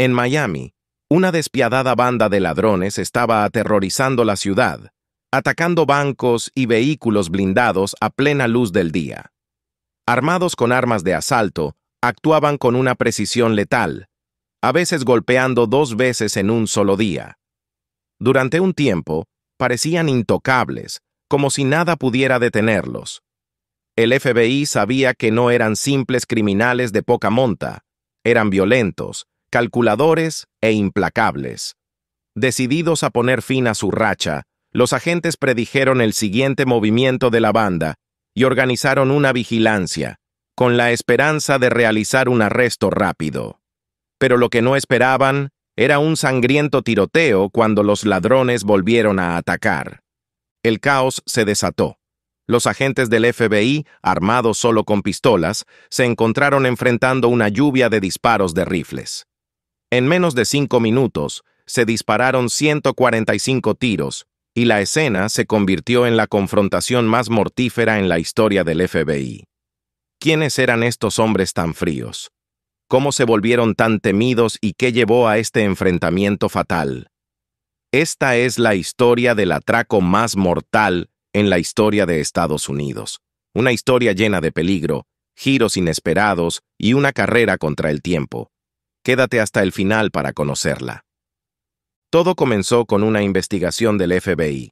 En Miami, una despiadada banda de ladrones estaba aterrorizando la ciudad, atacando bancos y vehículos blindados a plena luz del día. Armados con armas de asalto, actuaban con una precisión letal, a veces golpeando dos veces en un solo día. Durante un tiempo, parecían intocables, como si nada pudiera detenerlos. El FBI sabía que no eran simples criminales de poca monta, eran violentos, calculadores e implacables. Decididos a poner fin a su racha, los agentes predijeron el siguiente movimiento de la banda y organizaron una vigilancia, con la esperanza de realizar un arresto rápido. Pero lo que no esperaban era un sangriento tiroteo cuando los ladrones volvieron a atacar. El caos se desató. Los agentes del FBI, armados solo con pistolas, se encontraron enfrentando una lluvia de disparos de rifles. En menos de cinco minutos, se dispararon 145 tiros y la escena se convirtió en la confrontación más mortífera en la historia del FBI. ¿Quiénes eran estos hombres tan fríos? ¿Cómo se volvieron tan temidos y qué llevó a este enfrentamiento fatal? Esta es la historia del atraco más mortal en la historia de Estados Unidos. Una historia llena de peligro, giros inesperados y una carrera contra el tiempo. Quédate hasta el final para conocerla. Todo comenzó con una investigación del FBI.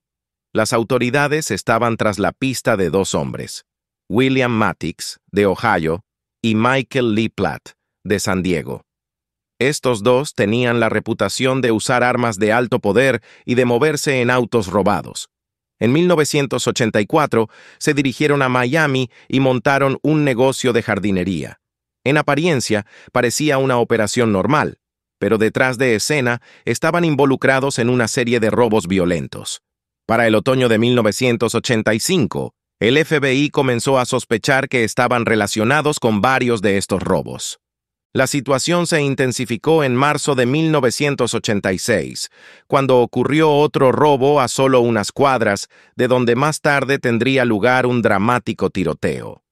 Las autoridades estaban tras la pista de dos hombres, William Mattix, de Ohio, y Michael Lee Platt, de San Diego. Estos dos tenían la reputación de usar armas de alto poder y de moverse en autos robados. En 1984 se dirigieron a Miami y montaron un negocio de jardinería. En apariencia, parecía una operación normal, pero detrás de escena estaban involucrados en una serie de robos violentos. Para el otoño de 1985, el FBI comenzó a sospechar que estaban relacionados con varios de estos robos. La situación se intensificó en marzo de 1986, cuando ocurrió otro robo a solo unas cuadras, de donde más tarde tendría lugar un dramático tiroteo.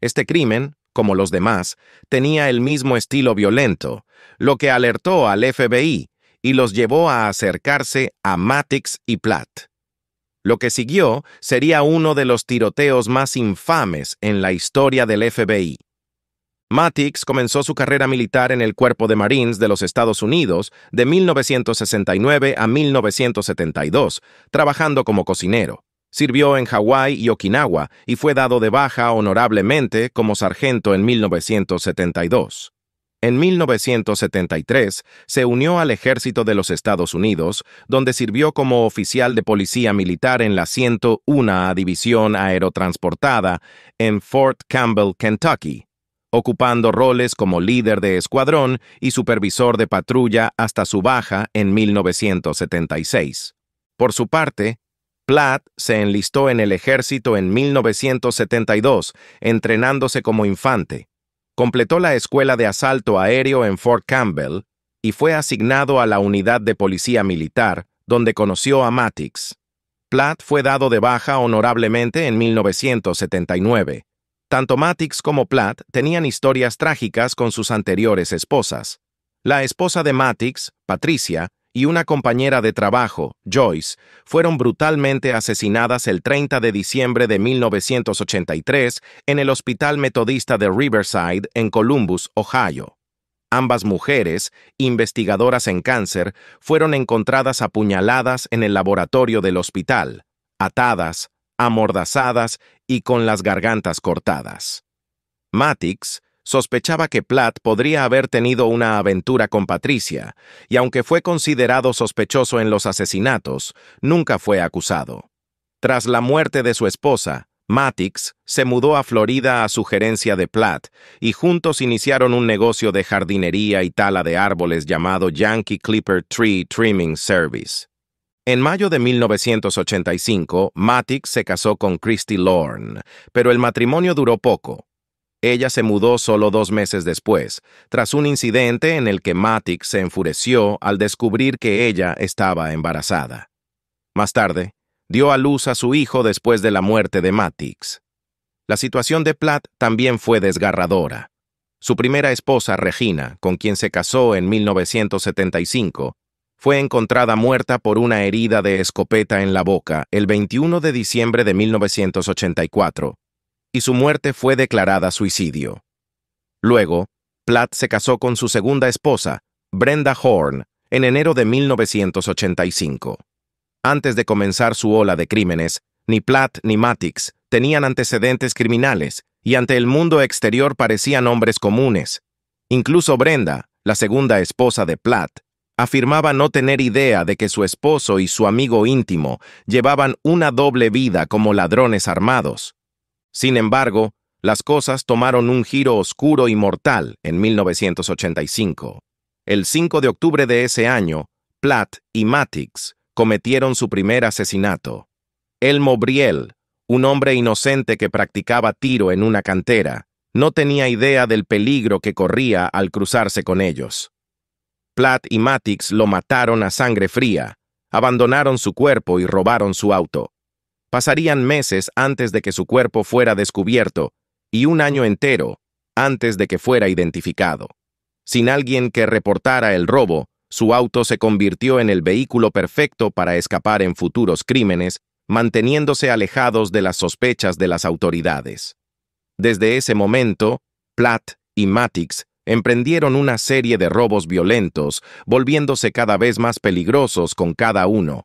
Este crimen, como los demás, tenía el mismo estilo violento, lo que alertó al FBI y los llevó a acercarse a Matix y Platt. Lo que siguió sería uno de los tiroteos más infames en la historia del FBI. Matix comenzó su carrera militar en el Cuerpo de Marines de los Estados Unidos de 1969 a 1972, trabajando como cocinero. Sirvió en Hawái y Okinawa y fue dado de baja honorablemente como sargento en 1972. En 1973 se unió al ejército de los Estados Unidos, donde sirvió como oficial de policía militar en la 101 a División Aerotransportada en Fort Campbell, Kentucky, ocupando roles como líder de escuadrón y supervisor de patrulla hasta su baja en 1976. Por su parte, Platt se enlistó en el ejército en 1972, entrenándose como infante. Completó la escuela de asalto aéreo en Fort Campbell y fue asignado a la unidad de policía militar, donde conoció a Matix. Platt fue dado de baja honorablemente en 1979. Tanto Matix como Platt tenían historias trágicas con sus anteriores esposas. La esposa de Matix, Patricia, y una compañera de trabajo, Joyce, fueron brutalmente asesinadas el 30 de diciembre de 1983 en el Hospital Metodista de Riverside en Columbus, Ohio. Ambas mujeres, investigadoras en cáncer, fueron encontradas apuñaladas en el laboratorio del hospital, atadas, amordazadas y con las gargantas cortadas. Matix, sospechaba que Platt podría haber tenido una aventura con Patricia, y aunque fue considerado sospechoso en los asesinatos, nunca fue acusado. Tras la muerte de su esposa, Matix se mudó a Florida a sugerencia de Platt y juntos iniciaron un negocio de jardinería y tala de árboles llamado Yankee Clipper Tree Trimming Service. En mayo de 1985, Matix se casó con Christy Lorne, pero el matrimonio duró poco. Ella se mudó solo dos meses después, tras un incidente en el que Matic se enfureció al descubrir que ella estaba embarazada. Más tarde, dio a luz a su hijo después de la muerte de Matix. La situación de Platt también fue desgarradora. Su primera esposa, Regina, con quien se casó en 1975, fue encontrada muerta por una herida de escopeta en la boca el 21 de diciembre de 1984, y su muerte fue declarada suicidio. Luego, Platt se casó con su segunda esposa, Brenda Horn, en enero de 1985. Antes de comenzar su ola de crímenes, ni Platt ni Matix tenían antecedentes criminales y ante el mundo exterior parecían hombres comunes. Incluso Brenda, la segunda esposa de Platt, afirmaba no tener idea de que su esposo y su amigo íntimo llevaban una doble vida como ladrones armados. Sin embargo, las cosas tomaron un giro oscuro y mortal en 1985. El 5 de octubre de ese año, Platt y Matix cometieron su primer asesinato. Elmo Briel, un hombre inocente que practicaba tiro en una cantera, no tenía idea del peligro que corría al cruzarse con ellos. Platt y Matix lo mataron a sangre fría, abandonaron su cuerpo y robaron su auto. Pasarían meses antes de que su cuerpo fuera descubierto y un año entero antes de que fuera identificado. Sin alguien que reportara el robo, su auto se convirtió en el vehículo perfecto para escapar en futuros crímenes, manteniéndose alejados de las sospechas de las autoridades. Desde ese momento, Platt y Matix emprendieron una serie de robos violentos, volviéndose cada vez más peligrosos con cada uno,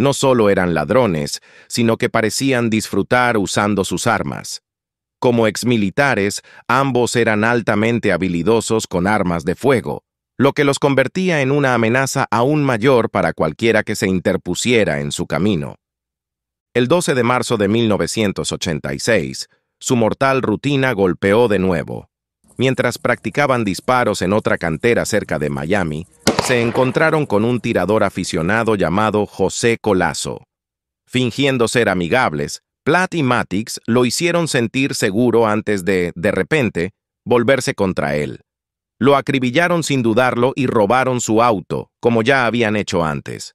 no solo eran ladrones, sino que parecían disfrutar usando sus armas. Como exmilitares, ambos eran altamente habilidosos con armas de fuego, lo que los convertía en una amenaza aún mayor para cualquiera que se interpusiera en su camino. El 12 de marzo de 1986, su mortal rutina golpeó de nuevo. Mientras practicaban disparos en otra cantera cerca de Miami, se encontraron con un tirador aficionado llamado José Colazo. Fingiendo ser amigables, Platt y Matix lo hicieron sentir seguro antes de, de repente, volverse contra él. Lo acribillaron sin dudarlo y robaron su auto, como ya habían hecho antes.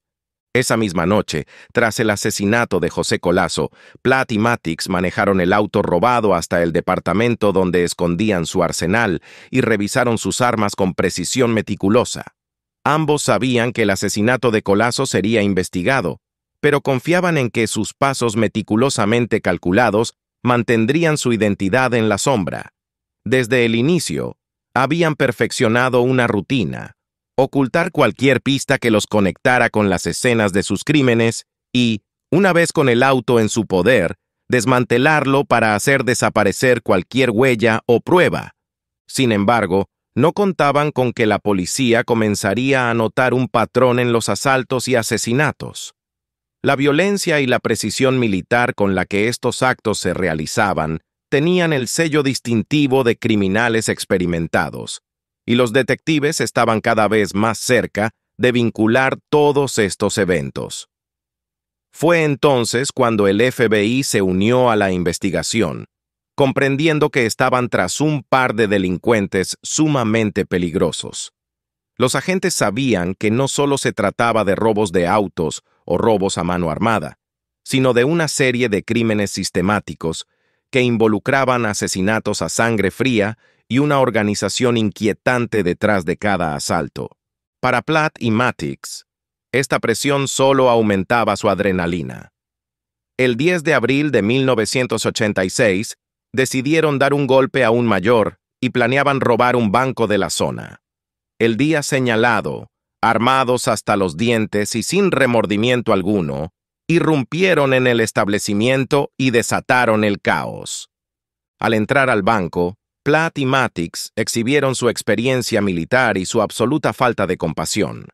Esa misma noche, tras el asesinato de José Colazo, Platt y Matix manejaron el auto robado hasta el departamento donde escondían su arsenal y revisaron sus armas con precisión meticulosa. Ambos sabían que el asesinato de Colazo sería investigado, pero confiaban en que sus pasos meticulosamente calculados mantendrían su identidad en la sombra. Desde el inicio, habían perfeccionado una rutina, ocultar cualquier pista que los conectara con las escenas de sus crímenes y, una vez con el auto en su poder, desmantelarlo para hacer desaparecer cualquier huella o prueba. Sin embargo, no contaban con que la policía comenzaría a notar un patrón en los asaltos y asesinatos. La violencia y la precisión militar con la que estos actos se realizaban tenían el sello distintivo de criminales experimentados, y los detectives estaban cada vez más cerca de vincular todos estos eventos. Fue entonces cuando el FBI se unió a la investigación, comprendiendo que estaban tras un par de delincuentes sumamente peligrosos. Los agentes sabían que no solo se trataba de robos de autos o robos a mano armada, sino de una serie de crímenes sistemáticos que involucraban asesinatos a sangre fría y una organización inquietante detrás de cada asalto. Para Platt y Matix, esta presión solo aumentaba su adrenalina. El 10 de abril de 1986, decidieron dar un golpe un mayor y planeaban robar un banco de la zona. El día señalado, armados hasta los dientes y sin remordimiento alguno, irrumpieron en el establecimiento y desataron el caos. Al entrar al banco, Platt y Matix exhibieron su experiencia militar y su absoluta falta de compasión.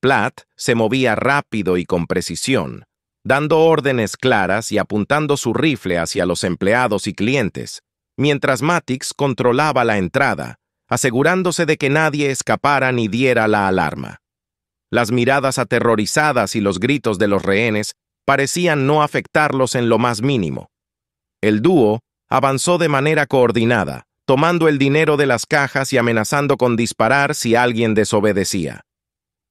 Platt se movía rápido y con precisión, dando órdenes claras y apuntando su rifle hacia los empleados y clientes, mientras Matix controlaba la entrada, asegurándose de que nadie escapara ni diera la alarma. Las miradas aterrorizadas y los gritos de los rehenes parecían no afectarlos en lo más mínimo. El dúo avanzó de manera coordinada, tomando el dinero de las cajas y amenazando con disparar si alguien desobedecía.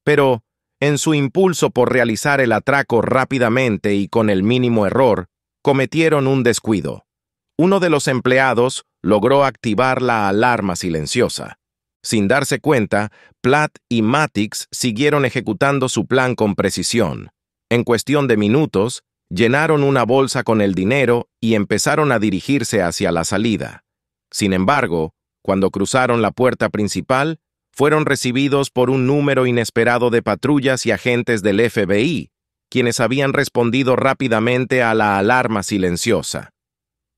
Pero, en su impulso por realizar el atraco rápidamente y con el mínimo error, cometieron un descuido. Uno de los empleados logró activar la alarma silenciosa. Sin darse cuenta, Platt y Matix siguieron ejecutando su plan con precisión. En cuestión de minutos, llenaron una bolsa con el dinero y empezaron a dirigirse hacia la salida. Sin embargo, cuando cruzaron la puerta principal, fueron recibidos por un número inesperado de patrullas y agentes del FBI, quienes habían respondido rápidamente a la alarma silenciosa.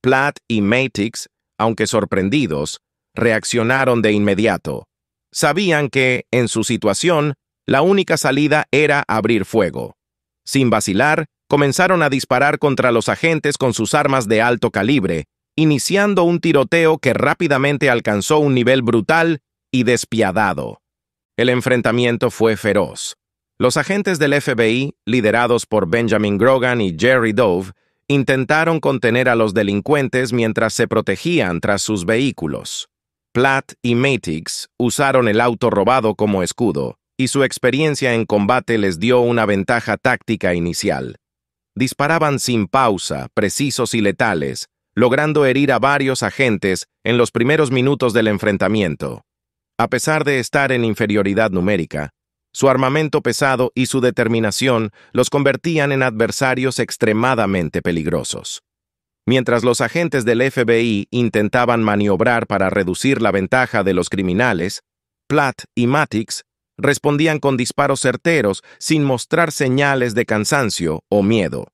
Platt y Matix, aunque sorprendidos, reaccionaron de inmediato. Sabían que, en su situación, la única salida era abrir fuego. Sin vacilar, comenzaron a disparar contra los agentes con sus armas de alto calibre, iniciando un tiroteo que rápidamente alcanzó un nivel brutal y despiadado. El enfrentamiento fue feroz. Los agentes del FBI, liderados por Benjamin Grogan y Jerry Dove, intentaron contener a los delincuentes mientras se protegían tras sus vehículos. Platt y Matix usaron el auto robado como escudo, y su experiencia en combate les dio una ventaja táctica inicial. Disparaban sin pausa, precisos y letales, logrando herir a varios agentes en los primeros minutos del enfrentamiento. A pesar de estar en inferioridad numérica, su armamento pesado y su determinación los convertían en adversarios extremadamente peligrosos. Mientras los agentes del FBI intentaban maniobrar para reducir la ventaja de los criminales, Platt y Matix respondían con disparos certeros sin mostrar señales de cansancio o miedo.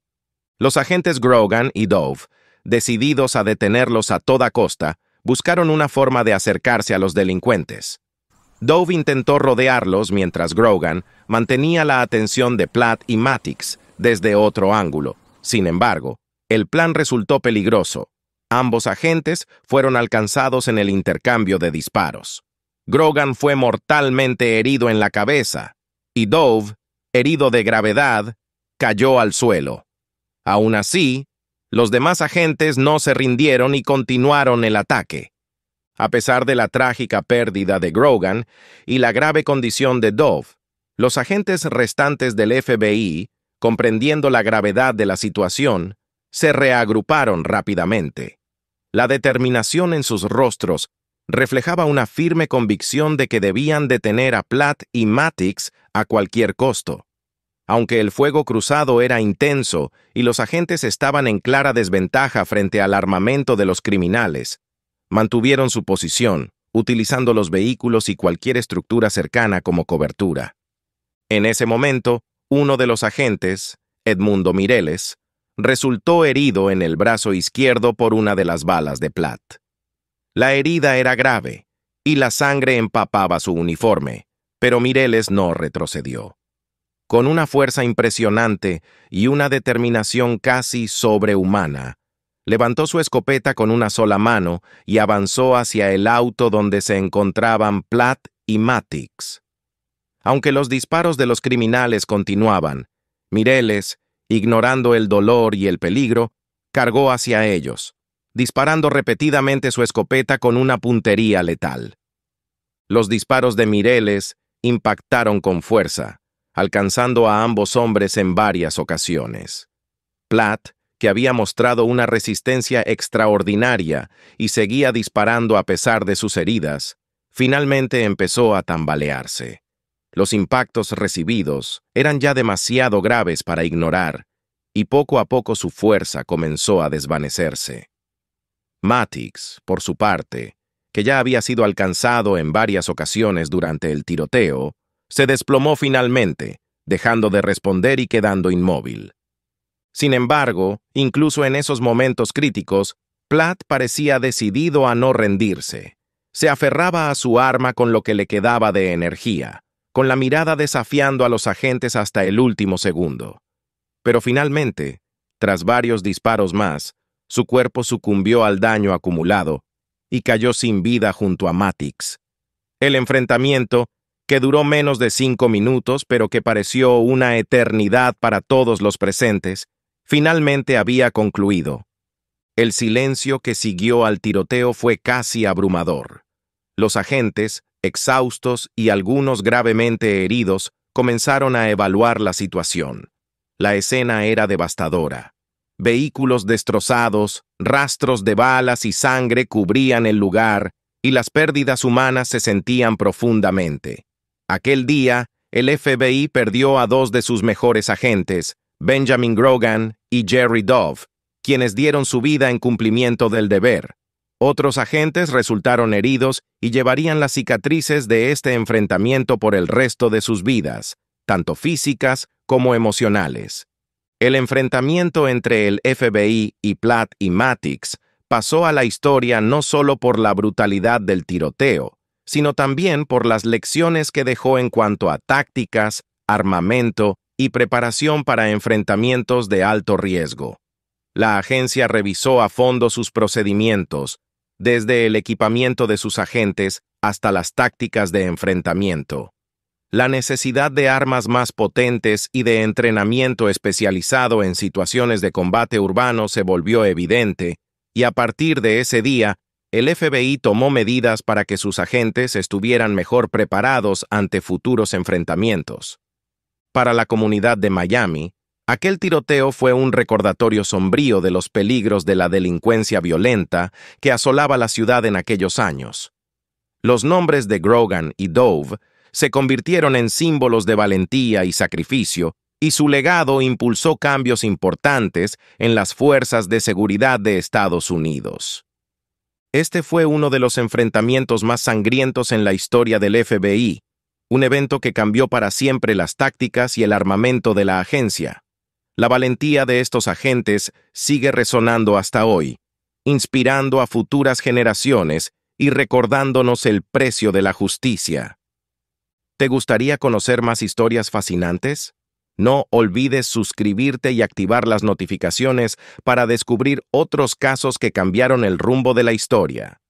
Los agentes Grogan y Dove, decididos a detenerlos a toda costa, buscaron una forma de acercarse a los delincuentes. Dove intentó rodearlos mientras Grogan mantenía la atención de Platt y Matix desde otro ángulo. Sin embargo, el plan resultó peligroso. Ambos agentes fueron alcanzados en el intercambio de disparos. Grogan fue mortalmente herido en la cabeza y Dove, herido de gravedad, cayó al suelo. Aún así, los demás agentes no se rindieron y continuaron el ataque. A pesar de la trágica pérdida de Grogan y la grave condición de Dove, los agentes restantes del FBI, comprendiendo la gravedad de la situación, se reagruparon rápidamente. La determinación en sus rostros reflejaba una firme convicción de que debían detener a Platt y Matix a cualquier costo. Aunque el fuego cruzado era intenso y los agentes estaban en clara desventaja frente al armamento de los criminales, mantuvieron su posición, utilizando los vehículos y cualquier estructura cercana como cobertura. En ese momento, uno de los agentes, Edmundo Mireles, resultó herido en el brazo izquierdo por una de las balas de plat. La herida era grave y la sangre empapaba su uniforme, pero Mireles no retrocedió con una fuerza impresionante y una determinación casi sobrehumana. Levantó su escopeta con una sola mano y avanzó hacia el auto donde se encontraban Platt y Matix. Aunque los disparos de los criminales continuaban, Mireles, ignorando el dolor y el peligro, cargó hacia ellos, disparando repetidamente su escopeta con una puntería letal. Los disparos de Mireles impactaron con fuerza, alcanzando a ambos hombres en varias ocasiones. Platt, que había mostrado una resistencia extraordinaria y seguía disparando a pesar de sus heridas, finalmente empezó a tambalearse. Los impactos recibidos eran ya demasiado graves para ignorar, y poco a poco su fuerza comenzó a desvanecerse. Matix, por su parte, que ya había sido alcanzado en varias ocasiones durante el tiroteo, se desplomó finalmente, dejando de responder y quedando inmóvil. Sin embargo, incluso en esos momentos críticos, Platt parecía decidido a no rendirse. Se aferraba a su arma con lo que le quedaba de energía, con la mirada desafiando a los agentes hasta el último segundo. Pero finalmente, tras varios disparos más, su cuerpo sucumbió al daño acumulado y cayó sin vida junto a Matix. El enfrentamiento que duró menos de cinco minutos, pero que pareció una eternidad para todos los presentes, finalmente había concluido. El silencio que siguió al tiroteo fue casi abrumador. Los agentes, exhaustos y algunos gravemente heridos, comenzaron a evaluar la situación. La escena era devastadora. Vehículos destrozados, rastros de balas y sangre cubrían el lugar, y las pérdidas humanas se sentían profundamente. Aquel día, el FBI perdió a dos de sus mejores agentes, Benjamin Grogan y Jerry Dove, quienes dieron su vida en cumplimiento del deber. Otros agentes resultaron heridos y llevarían las cicatrices de este enfrentamiento por el resto de sus vidas, tanto físicas como emocionales. El enfrentamiento entre el FBI y Platt y Matix pasó a la historia no solo por la brutalidad del tiroteo, sino también por las lecciones que dejó en cuanto a tácticas, armamento y preparación para enfrentamientos de alto riesgo. La agencia revisó a fondo sus procedimientos, desde el equipamiento de sus agentes hasta las tácticas de enfrentamiento. La necesidad de armas más potentes y de entrenamiento especializado en situaciones de combate urbano se volvió evidente, y a partir de ese día el FBI tomó medidas para que sus agentes estuvieran mejor preparados ante futuros enfrentamientos. Para la comunidad de Miami, aquel tiroteo fue un recordatorio sombrío de los peligros de la delincuencia violenta que asolaba la ciudad en aquellos años. Los nombres de Grogan y Dove se convirtieron en símbolos de valentía y sacrificio, y su legado impulsó cambios importantes en las fuerzas de seguridad de Estados Unidos. Este fue uno de los enfrentamientos más sangrientos en la historia del FBI, un evento que cambió para siempre las tácticas y el armamento de la agencia. La valentía de estos agentes sigue resonando hasta hoy, inspirando a futuras generaciones y recordándonos el precio de la justicia. ¿Te gustaría conocer más historias fascinantes? No olvides suscribirte y activar las notificaciones para descubrir otros casos que cambiaron el rumbo de la historia.